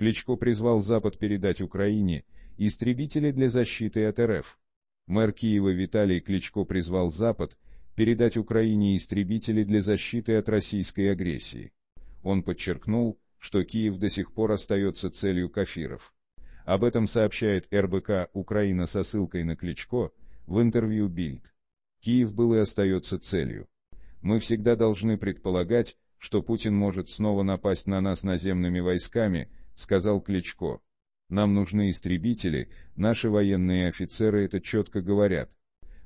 Кличко призвал Запад передать Украине истребители для защиты от РФ. Мэр Киева Виталий Кличко призвал Запад передать Украине истребители для защиты от российской агрессии. Он подчеркнул, что Киев до сих пор остается целью кафиров. Об этом сообщает РБК «Украина» со ссылкой на Кличко в интервью Bild. Киев был и остается целью. Мы всегда должны предполагать, что Путин может снова напасть на нас наземными войсками, сказал Кличко. «Нам нужны истребители, наши военные офицеры это четко говорят.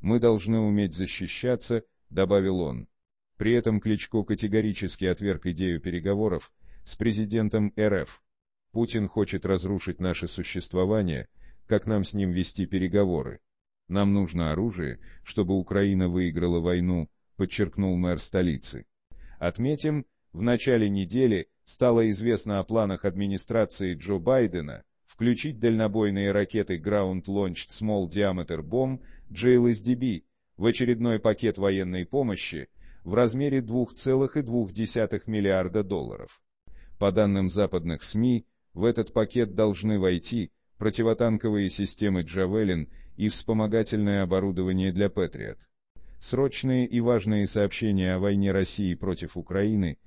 Мы должны уметь защищаться», — добавил он. При этом Кличко категорически отверг идею переговоров с президентом РФ. «Путин хочет разрушить наше существование, как нам с ним вести переговоры? Нам нужно оружие, чтобы Украина выиграла войну», — подчеркнул мэр столицы. Отметим, в начале недели стало известно о планах администрации Джо Байдена включить дальнобойные ракеты Ground Launched Small Diameter Bomb JLSDB в очередной пакет военной помощи в размере 2,2 миллиарда долларов. По данным западных СМИ, в этот пакет должны войти противотанковые системы «Джавелин» и вспомогательное оборудование для «Патриот». Срочные и важные сообщения о войне России против Украины –